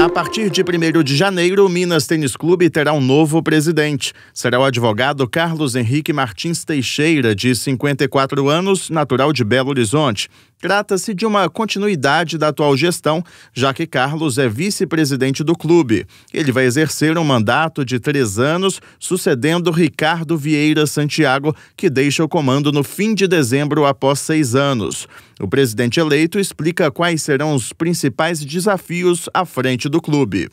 A partir de 1 de janeiro, o Minas Tênis Clube terá um novo presidente. Será o advogado Carlos Henrique Martins Teixeira, de 54 anos, natural de Belo Horizonte. Trata-se de uma continuidade da atual gestão, já que Carlos é vice-presidente do clube. Ele vai exercer um mandato de três anos, sucedendo Ricardo Vieira Santiago, que deixa o comando no fim de dezembro após seis anos. O presidente eleito explica quais serão os principais desafios à frente do clube.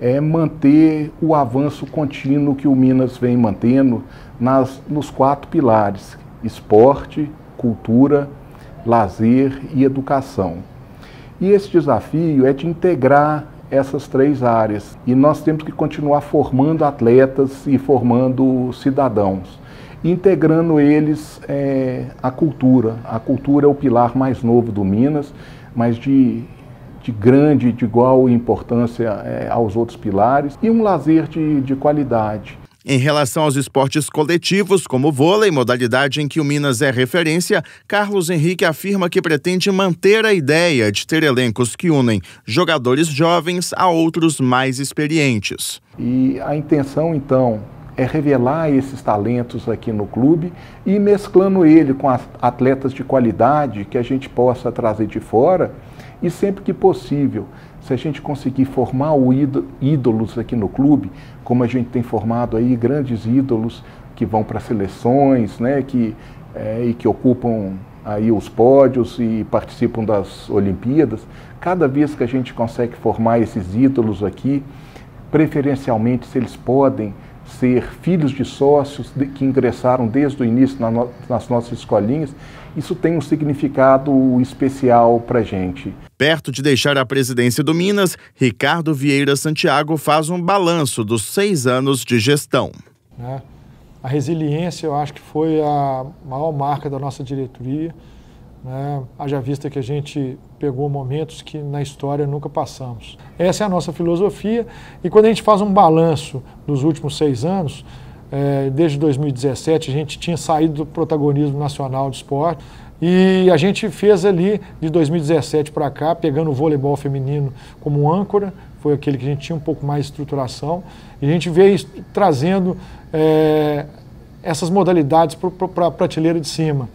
É manter o avanço contínuo que o Minas vem mantendo nas, nos quatro pilares: esporte, cultura, lazer e educação. E esse desafio é de integrar essas três áreas. E nós temos que continuar formando atletas e formando cidadãos integrando eles é, a cultura. A cultura é o pilar mais novo do Minas, mas de, de grande, de igual importância é, aos outros pilares, e um lazer de, de qualidade. Em relação aos esportes coletivos, como o vôlei, modalidade em que o Minas é referência, Carlos Henrique afirma que pretende manter a ideia de ter elencos que unem jogadores jovens a outros mais experientes. E a intenção, então, é revelar esses talentos aqui no clube e mesclando ele com atletas de qualidade que a gente possa trazer de fora e sempre que possível, se a gente conseguir formar ídolos aqui no clube, como a gente tem formado aí grandes ídolos que vão para seleções, né, que, é, e que ocupam aí os pódios e participam das Olimpíadas, cada vez que a gente consegue formar esses ídolos aqui, preferencialmente se eles podem ser filhos de sócios de, que ingressaram desde o início na no, nas nossas escolinhas, isso tem um significado especial para gente. Perto de deixar a presidência do Minas, Ricardo Vieira Santiago faz um balanço dos seis anos de gestão. Né? A resiliência, eu acho que foi a maior marca da nossa diretoria. Né? Haja vista que a gente pegou momentos que na história nunca passamos. Essa é a nossa filosofia e quando a gente faz um balanço dos últimos seis anos, é, desde 2017 a gente tinha saído do protagonismo nacional de esporte e a gente fez ali de 2017 para cá, pegando o voleibol feminino como âncora, foi aquele que a gente tinha um pouco mais de estruturação, e a gente veio trazendo é, essas modalidades para a prateleira de cima.